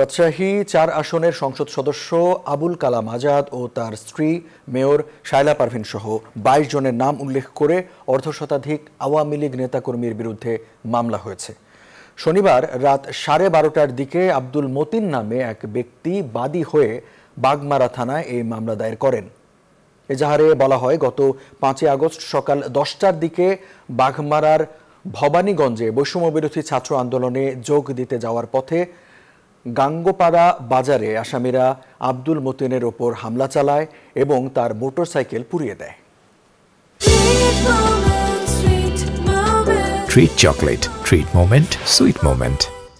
রাজশাহী চার আসনের সংসদ সদস্য আবুল কালাম আজাদ ও তার স্ত্রী মেয়র শায়লা পারভিন সহ বাইশ জনের নাম উল্লেখ করে অর্ধশতাধিক আওয়ামী লীগ নেতাকর্মীর বিরুদ্ধে মামলা হয়েছে শনিবার রাত সাড়ে বারোটার দিকে আব্দুল মতিন নামে এক ব্যক্তি বাদী হয়ে বাগমারা থানায় এই মামলা দায়ের করেন এজাহারে বলা হয় গত পাঁচই আগস্ট সকাল দশটার দিকে বাঘমারার ভবানীগঞ্জে বৈষম্য বিরোধী ছাত্র আন্দোলনে যোগ দিতে যাওয়ার পথে গাঙ্গোপাড়া বাজারে আসামিরা আব্দুল মতিনের ওপর হামলা চালায় এবং তার মোটরসাইকেল পুড়িয়ে দেয় treat chocolate treat moment sweet moment